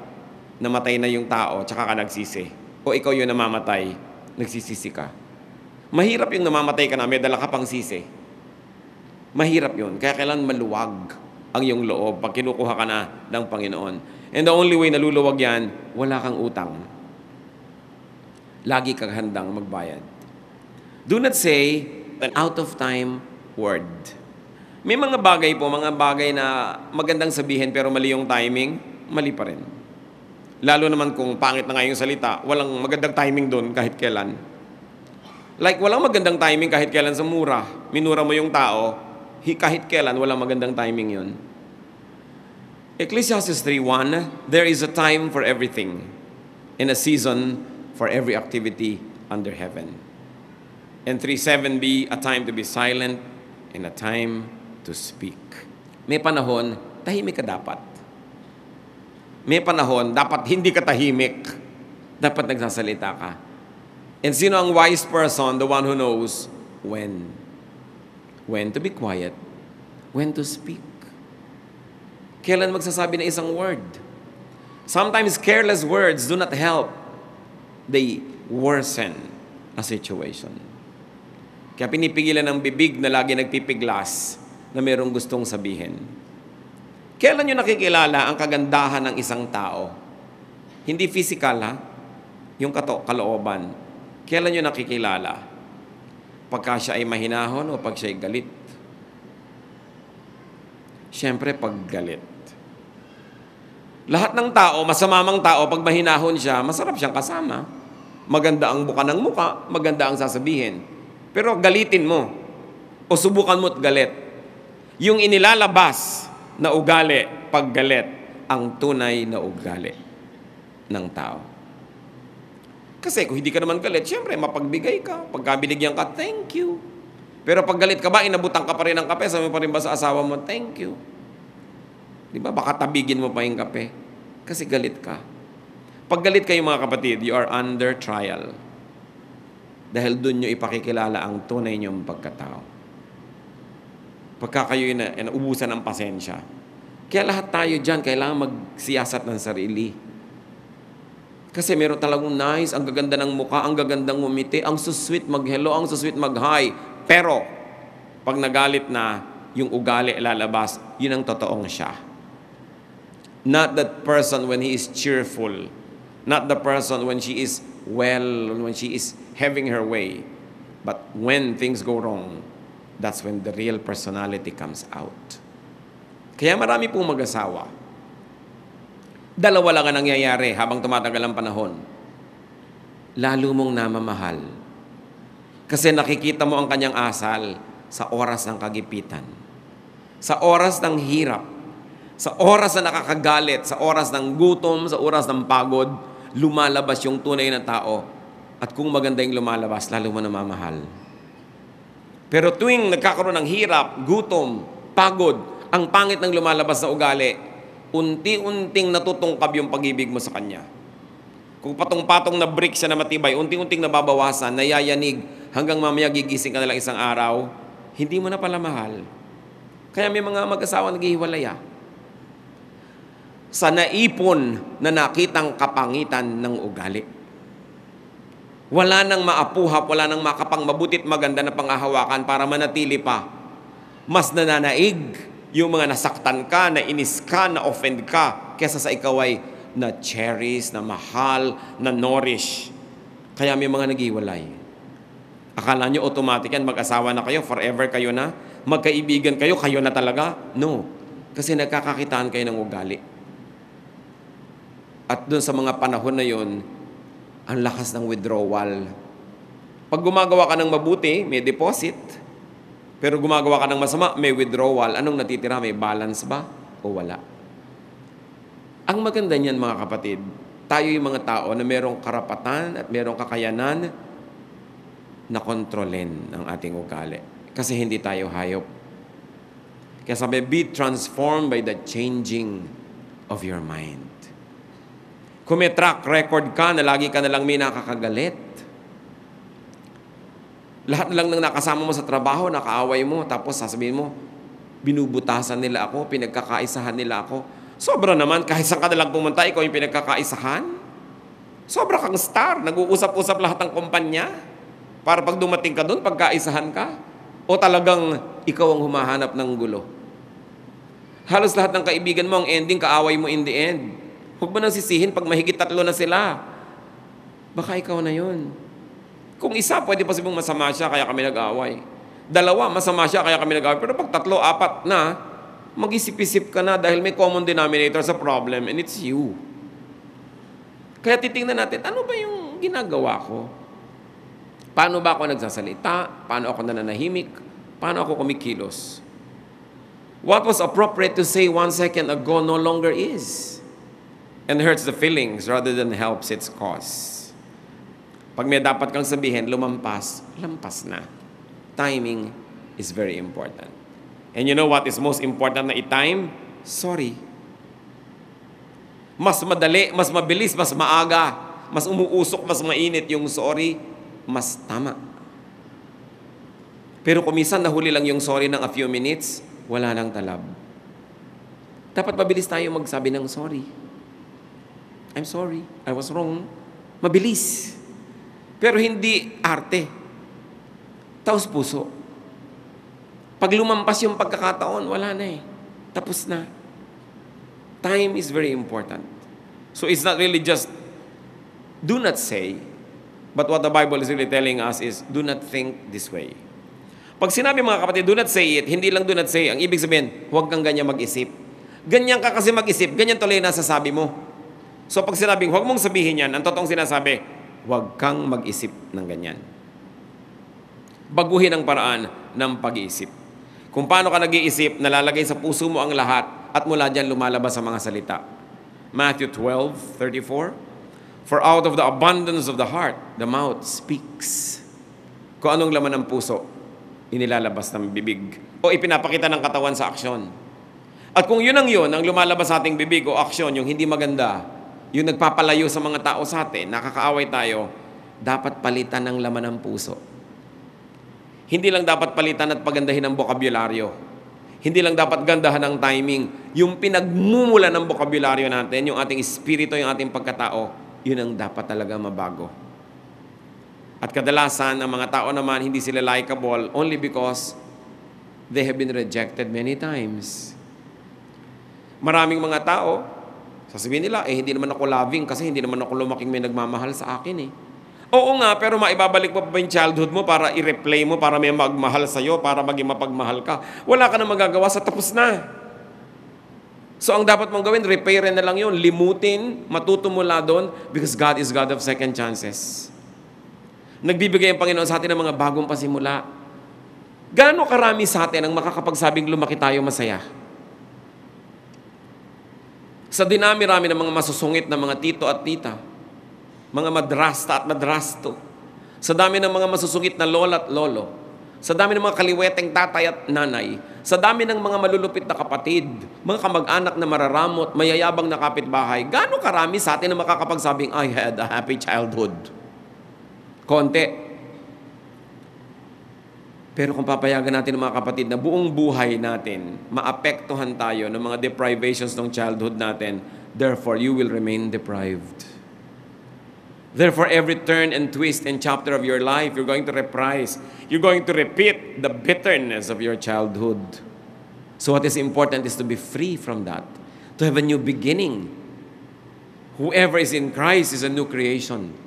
namatay na yung tao, tsaka ka nagsisi. O ikaw yung namamatay, nagsisisi ka. Mahirap yung namamatay ka na may dala ka pang sisi. Mahirap yon Kaya kailan maluwag ang iyong loob pag kinukuha ka na ng Panginoon. And the only way na luluwag yan, wala kang utang. Lagi kang handang magbayad. Do not say an out of time word. May mga bagay po, mga bagay na magandang sabihin pero mali yung timing, mali pa rin. Lalo naman kung pangit na nga yung salita, walang magandang timing doon kahit kailan. Like, walang magandang timing kahit kailan sa mura. Minura mo yung tao, kahit kailan, walang magandang timing yun. Ecclesiastes 3.1, There is a time for everything and a season for every activity under heaven. And 3.7b, a time to be silent and a time to speak. May panahon, tahimik ka dapat. May panahon, dapat hindi ka tahimik. Dapat nagsasalita ka. And sino ang wise person, the one who knows when? when to be quiet, when to speak. Kailan magsasabi ng isang word? Sometimes careless words do not help. They worsen a situation. Kaya pinipigilan ng bibig na lagi nagpipiglas na mayroong gustong sabihin. Kailan nyo nakikilala ang kagandahan ng isang tao? Hindi physical ha, yung kato, kalooban. Kailan nyo nakikilala? pagka siya ay mahinahon o pag siya ay galit. Siyempre, pag galit. Lahat ng tao, masamamang tao, pag mahinahon siya, masarap siyang kasama. Maganda ang buka ng muka, maganda ang sasabihin. Pero galitin mo o subukan mo't galit. Yung inilalabas na ugali pag galit, ang tunay na ugali ng tao. Kasi kung hindi ka naman galit, siyempre mapagbigay ka. Pagka binigyan ka, thank you. Pero pag galit ka ba, inabutan ka pa rin ng kape, sabi pa rin ba sa asawa mo, thank you. Di ba? Baka tabigin mo pa yung kape. Kasi galit ka. Pag galit kayo mga kapatid, you are under trial. Dahil doon nyo ipakikilala ang tunay nyong pagkatao. Pagka kayo na, na ubusan ng pasensya. Kaya lahat tayo dyan, kailangan magsiyasat ng sarili kasi meron talagang nice, ang gaganda ng mukha, ang gagandang umiti, ang susweet mag-hello, ang susweet mag-hi. Pero, pag nagalit na, yung ugali lalabas, yun ang totoong siya. Not that person when he is cheerful. Not the person when she is well, when she is having her way. But when things go wrong, that's when the real personality comes out. Kaya marami pong mag-asawa Dalawa lang ang nangyayari habang tumatagal ang panahon. Lalo mong namamahal. Kasi nakikita mo ang kanyang asal sa oras ng kagipitan. Sa oras ng hirap. Sa oras na nakakagalit. Sa oras ng gutom. Sa oras ng pagod. Lumalabas yung tunay na tao. At kung maganda yung lumalabas, lalo mo namamahal. Pero tuwing nagkakaroon ng hirap, gutom, pagod, ang pangit ng lumalabas na ugali, unti-unting natutungkab yung pag-ibig mo sa Kanya. Kung patong-patong na brick siya na matibay, unti-unting nababawasan, nayayanig, hanggang mamaya gigising ka nalang isang araw, hindi mo na pala mahal. Kaya may mga mag-asawa naghihiwalay ah. Sa naipon na nakitang kapangitan ng ugali. Wala nang maapuhap, wala nang makapang mabutit maganda na pangahawakan para manatili pa. Mas nananaig yung mga nasaktan ka, na inis ka, na offend ka, kesa sa ikaw ay na cherish, na mahal, na nourish. Kaya may mga naghiwalay. Akala nyo automatic yan, mag-asawa na kayo, forever kayo na, magkaibigan kayo, kayo na talaga? No. Kasi nagkakakitaan kayo ng ugali. At doon sa mga panahon na yon, ang lakas ng withdrawal. Pag gumagawa ka ng mabuti, may deposit, pero gumagawa ka ng masama, may withdrawal. Anong natitira? May balance ba? O wala? Ang maganda niyan mga kapatid, tayo yung mga tao na merong karapatan at merong kakayanan na kontrolin ang ating ugali. Kasi hindi tayo hayop. Kaya sabi, be transformed by the changing of your mind. Kung may track record ka na lagi ka nalang may nakakagalit, lahat lang ng nakasama mo sa trabaho, nakaaway mo, tapos sasabihin mo, binubutasan nila ako, pinagkakaisahan nila ako. Sobra naman, kahit saan ka nalang pumunta, ikaw yung pinagkakaisahan. Sobra kang star, nag-uusap-usap lahat ng kumpanya. Para pag dumating ka doon, pagkaisahan ka. O talagang ikaw ang humahanap ng gulo. Halos lahat ng kaibigan mo, ang ending, kaaway mo in the end. Huwag mo nang sisihin pag mahigit tatlo na sila. Baka ikaw na yon. Kung isa, pwede pa sabihing masama siya, kaya kami nag-away. Dalawa, masama siya, kaya kami nag-away. Pero pag tatlo, apat na, mag-isip-isip ka na dahil may common denominator sa problem and it's you. Kaya titingnan natin, ano ba yung ginagawa ko? Paano ba ako nagsasalita? Paano ako nananahimik? Paano ako kumikilos? What was appropriate to say one second ago no longer is and hurts the feelings rather than helps its cause. Pag may dapat kang sabihin, lumampas, lampas na. Timing is very important. And you know what is most important na i-time? Sorry. Mas madali, mas mabilis, mas maaga, mas umuusok, mas mainit yung sorry, mas tama. Pero kumisan nahuli lang yung sorry ng a few minutes, wala nang talab. Dapat mabilis tayo magsabi ng sorry. I'm sorry. I was wrong. Mabilis. Pero hindi arte. Taos puso. Pag lumampas yung pagkakataon, wala na eh. Tapos na. Time is very important. So it's not really just do not say, but what the Bible is really telling us is do not think this way. Pag sinabi mga kapatid, do not say it, hindi lang do not say, ang ibig sabihin, huwag kang ganyan mag-isip. Ganyan ka kasi mag-isip, ganyan tuloy nasasabi mo. So pag sinabing, huwag mong sabihin yan, ang totoong sinasabi, Huwag kang mag-isip ng ganyan. Baguhin ang paraan ng pag-iisip. Kung paano ka nag-iisip, nalalagay sa puso mo ang lahat at mula dyan lumalabas ang mga salita. Matthew 12:34 For out of the abundance of the heart, the mouth speaks. Kung anong laman ng puso, inilalabas ng bibig o ipinapakita ng katawan sa aksyon. At kung yun ang yun, ang lumalabas sa ating bibig o aksyon, yung hindi maganda, yung nagpapalayo sa mga tao sa atin, nakakaaway tayo, dapat palitan ng laman ng puso. Hindi lang dapat palitan at pagandahin ang bokabularyo. Hindi lang dapat gandahan ang timing. Yung pinagmumula ng bokabularyo natin, yung ating espiritu, yung ating pagkatao, yun ang dapat talaga mabago. At kadalasan, ang mga tao naman, hindi sila likable only because they have been rejected many times. Maraming mga tao, Sasabihin nila, eh hindi naman ako loving kasi hindi naman ako lumaking may nagmamahal sa akin eh. Oo nga, pero maibabalik mo pa yung childhood mo para i-replay mo, para may magmahal sa'yo, para maging mapagmahal ka. Wala ka na magagawa sa tapos na. So ang dapat mong gawin, repairin na lang yun, limutin, matuto mula doon because God is God of second chances. Nagbibigay ang Panginoon sa atin ng mga bagong pasimula. Gaano karami sa atin ang makakapagsabing lumaki tayo masaya? Sa dinami-rami ng mga masusungit na mga tito at tita, mga madrasta at madrasto, sa dami ng mga masusungit na lola at lolo, sa dami ng mga kaliweteng tatay at nanay, sa dami ng mga malulupit na kapatid, mga kamag-anak na mararamot, mayayabang na kapitbahay, gaano karami sa atin na makakapagsabing, I had a happy childhood? Konti. Pero kung papayagan natin ng mga kapatid na buong buhay natin, maapektuhan tayo ng mga deprivations ng childhood natin, therefore you will remain deprived. Therefore, every turn and twist and chapter of your life, you're going to reprise. You're going to repeat the bitterness of your childhood. So, what is important is to be free from that, to have a new beginning. Whoever is in Christ is a new creation.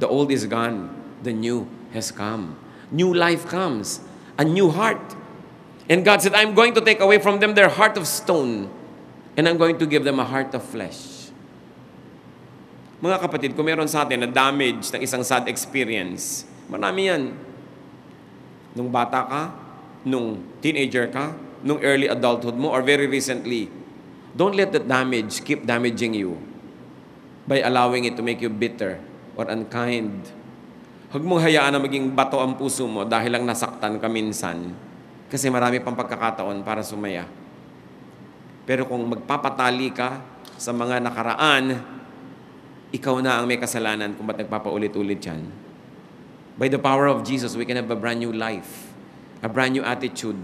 The old is gone, the new has come new life comes, a new heart. And God said, I'm going to take away from them their heart of stone, and I'm going to give them a heart of flesh. Mga kapatid, kung meron sa atin na damage ng isang sad experience, marami yan. Nung bata ka, nung teenager ka, nung early adulthood mo, or very recently, don't let that damage keep damaging you by allowing it to make you bitter or unkind Huwag mong hayaan na maging bato ang puso mo dahil lang nasaktan ka minsan kasi marami pang pagkakataon para sumaya. Pero kung magpapatali ka sa mga nakaraan, ikaw na ang may kasalanan kung ba't nagpapaulit-ulit yan. By the power of Jesus, we can have a brand new life, a brand new attitude,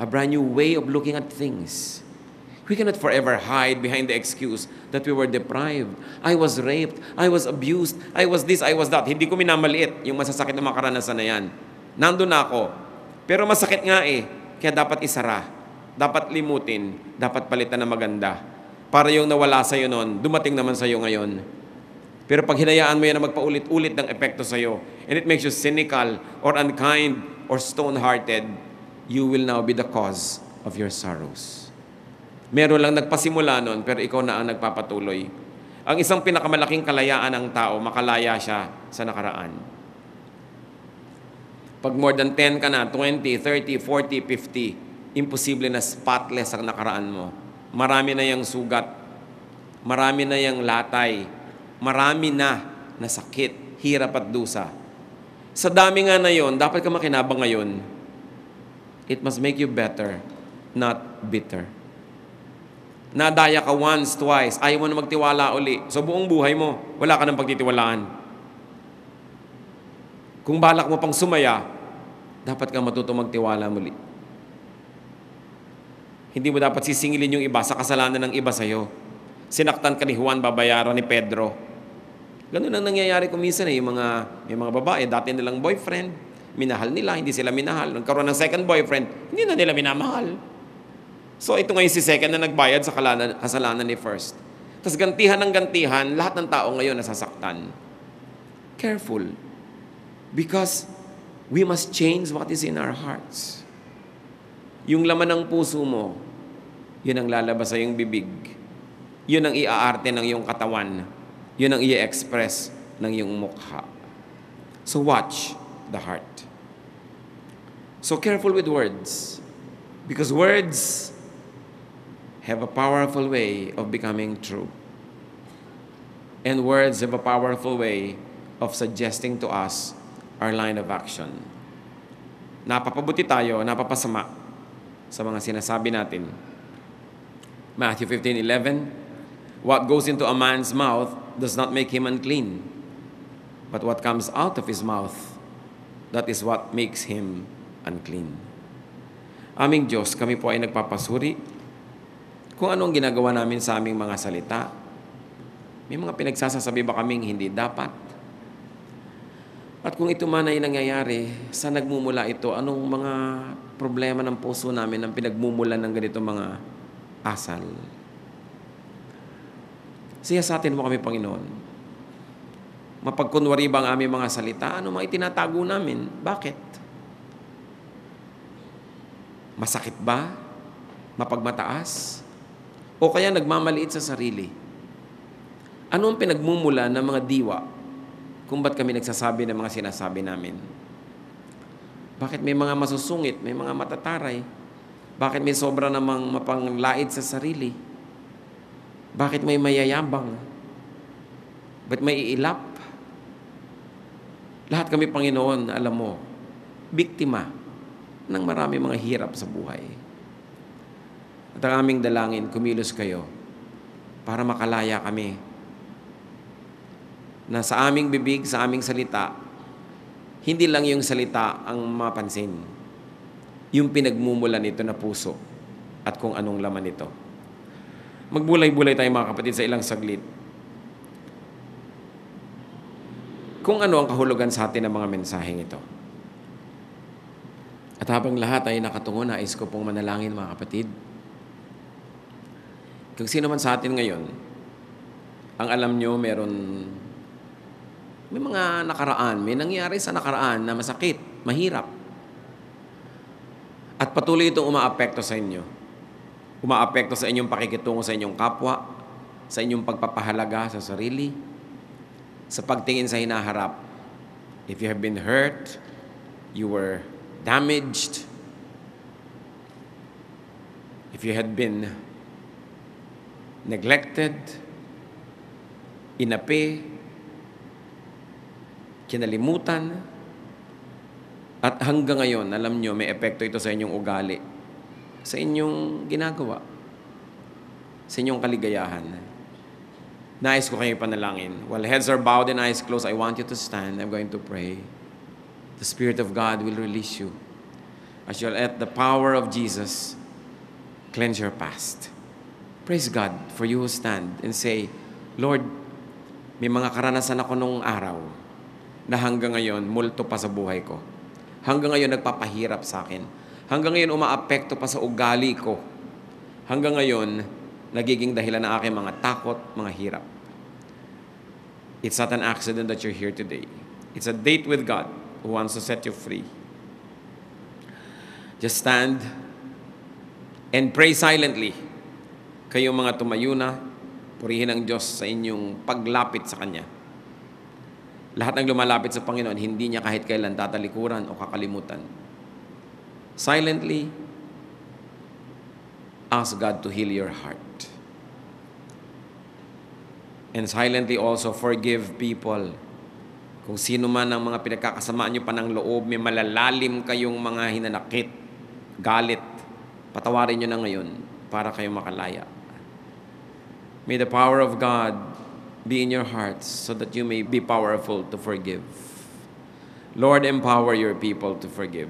a brand new way of looking at things. We cannot forever hide behind the excuse that we were deprived. I was raped. I was abused. I was this, I was that. Hindi ko minamaliit yung masasakit na makaranasan na yan. Nandun ako. Pero masakit nga eh. Kaya dapat isara. Dapat limutin. Dapat palitan na maganda. Para yung nawala sa'yo noon, dumating naman sa'yo ngayon. Pero pag hinayaan mo yan na magpaulit-ulit ng epekto sa'yo, and it makes you cynical or unkind or stone-hearted, you will now be the cause of your sorrows. Meron lang nagpasimula noon, pero ikaw na ang nagpapatuloy. Ang isang pinakamalaking kalayaan ng tao, makalaya siya sa nakaraan. Pag more than 10 ka na, 20, 30, 40, 50, imposible na spotless ang nakaraan mo. Marami na yung sugat, marami na yung latay, marami na na sakit, hirap at dusa. Sa dami nga na yon, dapat ka makinabang ngayon. It must make you better, not bitter. Nadaya ka once, twice, ayaw mo na magtiwala uli. So buong buhay mo, wala ka ng pagtitiwalaan. Kung balak mo pang sumaya, dapat ka matuto magtiwala muli. Hindi mo dapat sisingilin yung iba sa kasalanan ng iba sa'yo. Sinaktan ka ni Juan, babayaran ni Pedro. Ganun ang nangyayari kung minsan eh, yung mga, yung mga babae, dati nilang boyfriend, minahal nila, hindi sila minahal. Nagkaroon ng second boyfriend, hindi na nila minamahal. So ito ngayon si second na nagbayad sa kasalanan, ni first. Tapos gantihan ng gantihan, lahat ng tao ngayon nasasaktan. Careful. Because we must change what is in our hearts. Yung laman ng puso mo, yun ang lalabas sa iyong bibig. Yun ang iaarte ng iyong katawan. Yun ang i-express ng iyong mukha. So watch the heart. So careful with words. Because words have a powerful way of becoming true. And words have a powerful way of suggesting to us our line of action. Napapabuti tayo, napapasama sa mga sinasabi natin. Matthew 15:11 What goes into a man's mouth does not make him unclean, but what comes out of his mouth, that is what makes him unclean. Aming Diyos, kami po ay nagpapasuri kung anong ginagawa namin sa aming mga salita. May mga pinagsasasabi ba kaming hindi dapat? At kung ito man ay nangyayari, sa nagmumula ito, anong mga problema ng puso namin ang pinagmumulan ng ganito mga asal? Siya sa atin mo kami, Panginoon. Mapagkunwari ba ang aming mga salita? Ano mga itinatago namin? Bakit? Masakit ba? Mapagmataas? o kaya nagmamaliit sa sarili. Ano ang pinagmumula ng mga diwa kung ba't kami nagsasabi ng mga sinasabi namin? Bakit may mga masusungit, may mga matataray? Bakit may sobra namang mapanglait sa sarili? Bakit may mayayabang? Ba't may iilap? Lahat kami, Panginoon, alam mo, biktima ng marami mga hirap sa buhay. At ang aming dalangin, kumilos kayo para makalaya kami na sa aming bibig, sa aming salita, hindi lang yung salita ang mapansin. Yung pinagmumulan nito na puso at kung anong laman nito. Magbulay-bulay tayo mga kapatid sa ilang saglit. Kung ano ang kahulugan sa atin ng mga mensaheng ito. At habang lahat ay nakatungo, nais ko pong manalangin mga kapatid kung sino man sa atin ngayon, ang alam nyo, meron, may mga nakaraan, may nangyari sa nakaraan na masakit, mahirap. At patuloy itong umaapekto sa inyo. Umaapekto sa inyong pakikitungo sa inyong kapwa, sa inyong pagpapahalaga sa sarili, sa pagtingin sa hinaharap. If you have been hurt, you were damaged, if you had been neglected, inapi, kinalimutan, at hanggang ngayon, alam nyo, may epekto ito sa inyong ugali, sa inyong ginagawa, sa inyong kaligayahan. Nais ko kayo panalangin. While heads are bowed and eyes closed, I want you to stand. I'm going to pray. The Spirit of God will release you. As you'll let the power of Jesus cleanse your past. Praise God for you who stand and say, Lord, may mga karanasan ako nung araw na hanggang ngayon multo pa sa buhay ko. Hanggang ngayon nagpapahirap sa akin. Hanggang ngayon umaapekto pa sa ugali ko. Hanggang ngayon nagiging dahilan ng aking mga takot, mga hirap. It's not an accident that you're here today. It's a date with God who wants to set you free. Just stand and pray silently. Kayong mga tumayo purihin ang Diyos sa inyong paglapit sa Kanya. Lahat ng lumalapit sa Panginoon, hindi niya kahit kailan tatalikuran o kakalimutan. Silently, ask God to heal your heart. And silently also forgive people kung sino man ang mga pinagkakasamaan niyo pa ng loob, may malalalim kayong mga hinanakit, galit, patawarin niyo na ngayon para kayo makalaya. May the power of God be in your hearts so that you may be powerful to forgive. Lord, empower your people to forgive.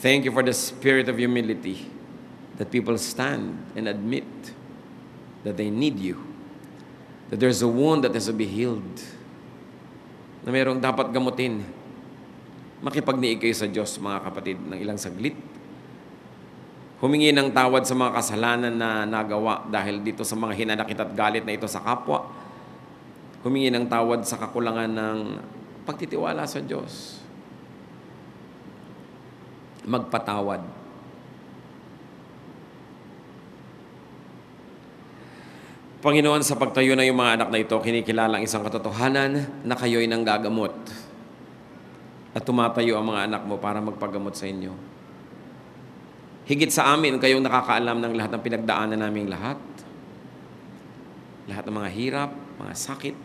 Thank you for the spirit of humility that people stand and admit that they need you, that there's a wound that has to be healed, na mayroong dapat gamutin. Makipagniig kayo sa Diyos, mga kapatid, ng ilang saglit humingi ng tawad sa mga kasalanan na nagawa dahil dito sa mga hinanakit at galit na ito sa kapwa. Humingi ng tawad sa kakulangan ng pagtitiwala sa Diyos. Magpatawad. Panginoon, sa pagtayo na yung mga anak na ito, kinikilala ang isang katotohanan na kayo'y nanggagamot at tumatayo ang mga anak mo para magpagamot sa inyo. Higit sa amin, kayong nakakaalam ng lahat ng pinagdaanan naming lahat. Lahat ng mga hirap, mga sakit,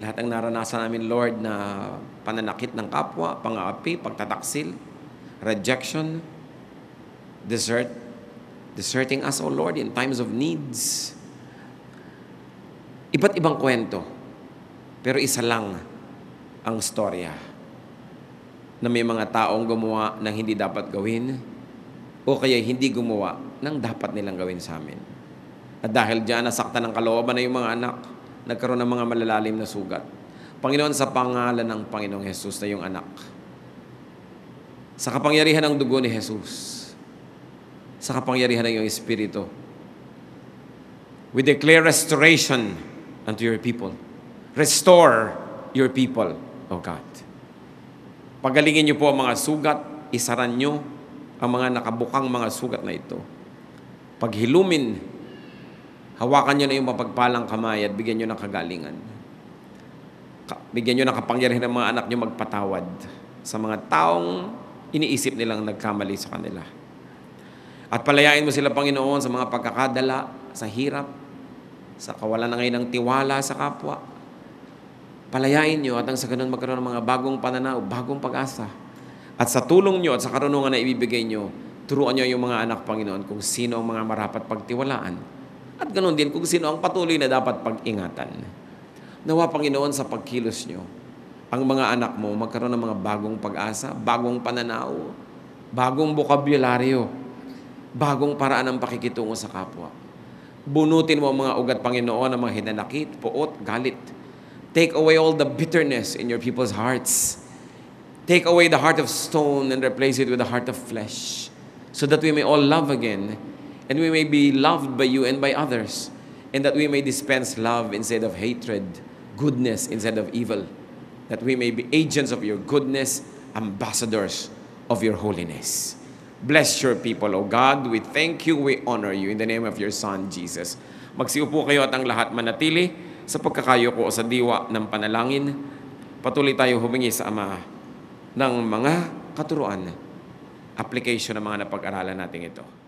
lahat ng naranasan namin, Lord, na pananakit ng kapwa, pangaapi, pagtataksil, rejection, desert, deserting us, O oh Lord, in times of needs. Iba't ibang kwento, pero isa lang ang storya na may mga taong gumawa ng hindi dapat gawin, o kaya hindi gumawa ng dapat nilang gawin sa amin. At dahil diyan nasaktan ng kalooban na yung mga anak, nagkaroon ng mga malalalim na sugat. Panginoon, sa pangalan ng Panginoong Hesus na yung anak, sa kapangyarihan ng dugo ni Jesus, sa kapangyarihan ng iyong Espiritu, we declare restoration unto your people. Restore your people, O God. Pagalingin niyo po ang mga sugat, isaran niyo ang mga nakabukang mga sugat na ito. Paghilumin, hawakan nyo na yung mapagpalang kamay at bigyan nyo ng kagalingan. Bigyan nyo ng kapangyarihan ng mga anak nyo magpatawad sa mga taong iniisip nilang nagkamali sa kanila. At palayain mo sila, Panginoon, sa mga pagkakadala, sa hirap, sa kawalan na ngayon ng tiwala sa kapwa. Palayain nyo at ang sa ganun magkaroon ng mga bagong pananaw, bagong pag-asa at sa tulong nyo at sa karunungan na ibibigay nyo, turuan nyo yung mga anak, Panginoon, kung sino ang mga marapat pagtiwalaan. At ganoon din kung sino ang patuloy na dapat pag-ingatan. Nawa, Panginoon, sa pagkilos nyo, ang mga anak mo magkaroon ng mga bagong pag-asa, bagong pananaw, bagong bokabularyo, bagong paraan ng pakikitungo sa kapwa. Bunutin mo ang mga ugat, Panginoon, ang mga hinanakit, poot, galit. Take away all the bitterness in your people's hearts Take away the heart of stone and replace it with the heart of flesh, so that we may all love again, and we may be loved by you and by others, and that we may dispense love instead of hatred, goodness instead of evil, that we may be agents of your goodness, ambassadors of your holiness. Bless your people, O God. We thank you, we honor you in the name of your Son, Jesus. Magsiupo kayo at ang lahat manatili sa pagkakayo ko sa diwa ng panalangin. Patuloy tayo humingi sa Ama ng mga katuruan application ng mga napag-aralan natin ito.